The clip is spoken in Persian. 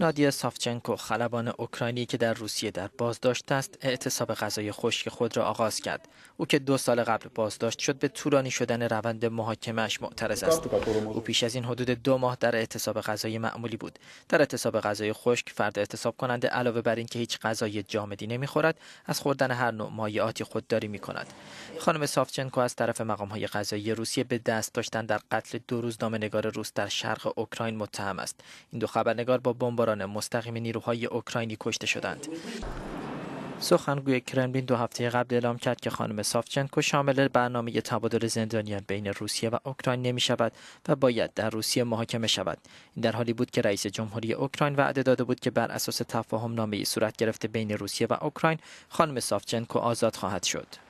نادیا سافچنکو خلبان اوکراینی که در روسیه در بازداشت است اعتصاب غذای خشک خود را آغاز کرد او که دو سال قبل بازداشت شد به طولانی شدن روند محاکمهاش معترض است او پیش از این حدود دو ماه در اعتصاب غذای معمولی بود در اعتصاب غذای خشک فرد اعتصاب کننده علاوه بر اینکه هیچ غذای جامدی نمیخورد از خوردن هر نوع مایعاتی خودداری میکند خانم سافچنکو از طرف مقامهای غذایی روسیه به دست داشتن در قتل دو روزنامه‌نگار روس در شرق اوکراین متهم است این دو خبرنگار با بمب ران مستقیم نیروهای اوکراینی کشته شدند سخنگوی کرملین دو هفته قبل اعلام کرد که خانم سافچنکو شامل برنامه تبادل زندانیان بین روسیه و اوکراین نمی شود و باید در روسیه محاکمه شود این در حالی بود که رئیس جمهوری اوکراین وعده داده بود که بر اساس تفاهم نامه صورت گرفته بین روسیه و اوکراین خانم سافچنکو آزاد خواهد شد